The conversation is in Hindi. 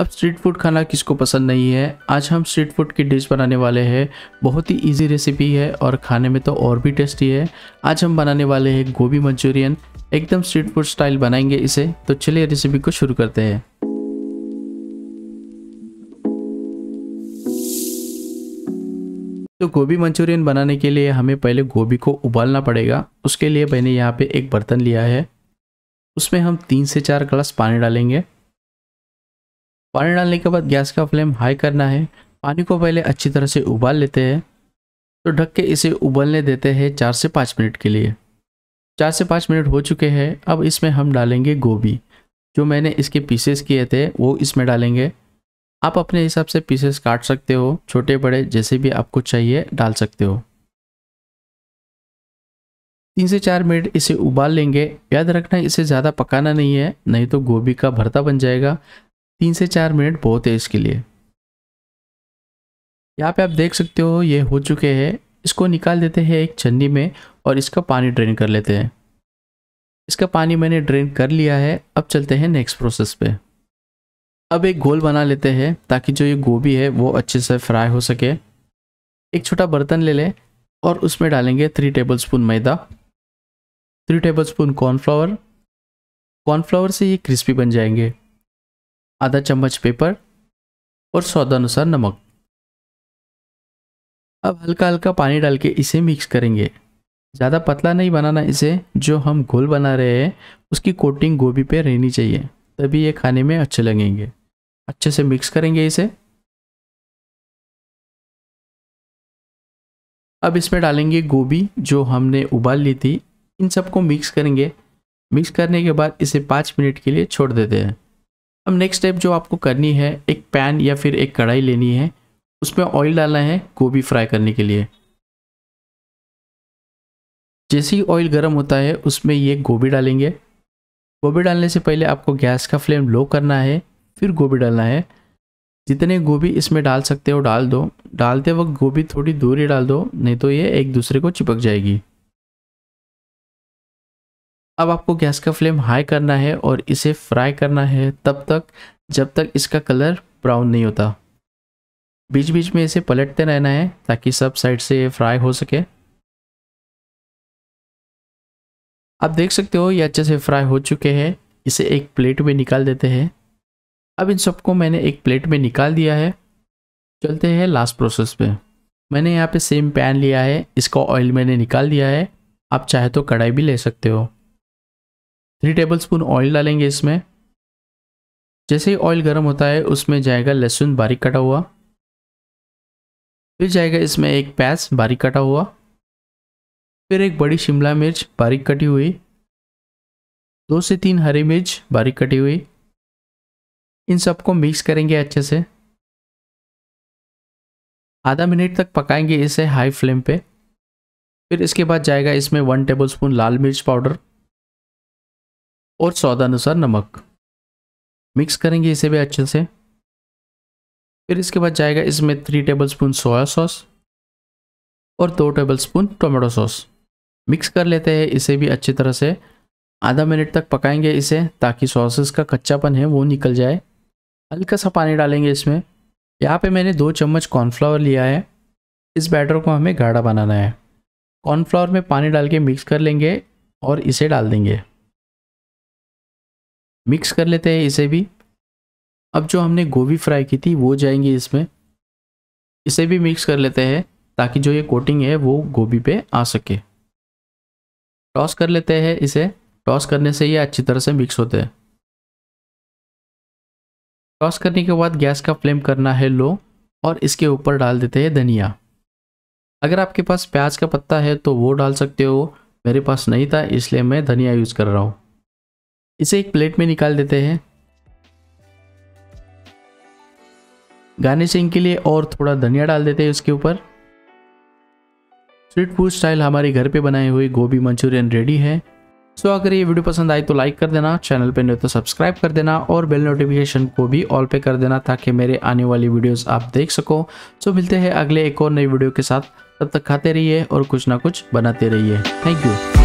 अब स्ट्रीट फूड खाना किसको पसंद नहीं है आज हम स्ट्रीट फूड की डिश बनाने वाले हैं बहुत ही इजी रेसिपी है और खाने में तो और भी टेस्टी है आज हम बनाने वाले हैं गोभी मंचूरियन एकदम स्ट्रीट फूड स्टाइल बनाएंगे इसे तो चलिए रेसिपी को शुरू करते हैं तो गोभी मंचूरियन बनाने के लिए हमें पहले गोभी को उबालना पड़ेगा उसके लिए मैंने यहाँ पे एक बर्तन लिया है उसमें हम तीन से चार ग्लास पानी डालेंगे पानी डालने के बाद गैस का फ्लेम हाई करना है पानी को पहले अच्छी तरह से उबाल लेते हैं तो ढक के इसे उबलने देते हैं चार से पाँच मिनट के लिए चार से पाँच मिनट हो चुके हैं अब इसमें हम डालेंगे गोभी जो मैंने इसके पीसेस किए थे वो इसमें डालेंगे आप अपने हिसाब से पीसेस काट सकते हो छोटे बड़े जैसे भी आपको चाहिए डाल सकते हो तीन से चार मिनट इसे उबाल लेंगे याद रखना इसे ज़्यादा पकाना नहीं है नहीं तो गोभी का भरता बन जाएगा तीन से चार मिनट बहुत है इसके लिए यहाँ पे आप देख सकते हो ये हो चुके हैं इसको निकाल देते हैं एक छन्नी में और इसका पानी ड्रेन कर लेते हैं इसका पानी मैंने ड्रेन कर लिया है अब चलते हैं नेक्स्ट प्रोसेस पे अब एक गोल बना लेते हैं ताकि जो ये गोभी है वो अच्छे से फ्राई हो सके एक छोटा बर्तन ले लें और उसमें डालेंगे थ्री टेबल मैदा three tablespoon cornflour cornflour से ये क्रिस्पी बन जाएंगे आधा चम्मच पेपर और अनुसार नमक अब हल्का हल्का पानी डाल के इसे मिक्स करेंगे ज़्यादा पतला नहीं बनाना इसे जो हम घोल बना रहे हैं उसकी कोटिंग गोभी पे रहनी चाहिए तभी ये खाने में अच्छे लगेंगे अच्छे से मिक्स करेंगे इसे अब इसमें डालेंगे गोभी जो हमने उबाल ली थी इन सबको मिक्स करेंगे मिक्स करने के बाद इसे पाँच मिनट के लिए छोड़ देते हैं अब नेक्स्ट स्टेप जो आपको करनी है एक पैन या फिर एक कढ़ाई लेनी है उसमें ऑयल डालना है गोभी फ्राई करने के लिए जैसे ही ऑयल गर्म होता है उसमें ये गोभी डालेंगे गोभी डालने से पहले आपको गैस का फ्लेम लो करना है फिर गोभी डालना है जितने गोभी इसमें डाल सकते हो डाल दो डालते वक्त गोभी थोड़ी दूर ही डाल दो नहीं तो ये एक दूसरे को चिपक जाएगी अब आपको गैस का फ्लेम हाई करना है और इसे फ्राई करना है तब तक जब तक इसका कलर ब्राउन नहीं होता बीच बीच में इसे पलटते रहना है ताकि सब साइड से फ्राई हो सके आप देख सकते हो ये अच्छे से फ्राई हो चुके हैं इसे एक प्लेट में निकाल देते हैं अब इन सबको मैंने एक प्लेट में निकाल दिया है चलते हैं लास्ट प्रोसेस पे मैंने यहाँ पे सेम पैन लिया है इसका ऑयल मैंने निकाल दिया है आप चाहे तो कढ़ाई भी ले सकते हो थ्री टेबल स्पून ऑयल डालेंगे इसमें जैसे ही ऑयल गर्म होता है उसमें जाएगा लहसुन बारीक कटा हुआ फिर जाएगा इसमें एक प्याज बारीक कटा हुआ फिर एक बड़ी शिमला मिर्च बारीक कटी हुई दो से तीन हरी मिर्च बारीक कटी हुई इन सबको मिक्स करेंगे अच्छे से आधा मिनट तक पकाएंगे इसे हाई फ्लेम पे फिर इसके बाद जाएगा इसमें वन टेबलस्पून लाल मिर्च पाउडर और स्वादानुसार नमक मिक्स करेंगे इसे भी अच्छे से फिर इसके बाद जाएगा इसमें थ्री टेबलस्पून सोया सॉस और दो टेबलस्पून टोमेटो सॉस मिक्स कर लेते हैं इसे भी अच्छी तरह से आधा मिनट तक पकाएंगे इसे ताकि सॉसेस का कच्चापन है वो निकल जाए हल्का सा पानी डालेंगे इसमें यहाँ पे मैंने दो चम्मच कॉर्नफ्लावर लिया है इस बैटर को हमें गाढ़ा बनाना है कॉर्नफ्लावर में पानी डाल के मिक्स कर लेंगे और इसे डाल देंगे मिक्स कर लेते हैं इसे भी अब जो हमने गोभी फ्राई की थी वो जाएंगी इसमें इसे भी मिक्स कर लेते हैं ताकि जो ये कोटिंग है वो गोभी पे आ सके टॉस कर लेते हैं इसे टॉस करने से ये अच्छी तरह से मिक्स होते हैं टॉस करने के बाद गैस का फ्लेम करना है लो और इसके ऊपर डाल देते हैं धनिया अगर आपके पास प्याज का पत्ता है तो वो डाल सकते हो मेरे पास नहीं था इसलिए मैं धनिया यूज़ कर रहा हूँ इसे एक प्लेट में निकाल देते हैं गार्निशिंग के लिए और थोड़ा धनिया डाल देते हैं उसके ऊपर स्ट्रीट फूड स्टाइल हमारे घर पे बनाए हुए गोभी मंचूरियन रेडी है सो अगर ये वीडियो पसंद आई तो लाइक कर देना चैनल पे नहीं तो सब्सक्राइब कर देना और बेल नोटिफिकेशन को भी ऑल पे कर देना ताकि मेरे आने वाली वीडियोस आप देख सको सो मिलते हैं अगले एक और नई वीडियो के साथ तब तक खाते रहिए और कुछ ना कुछ बनाते रहिए थैंक यू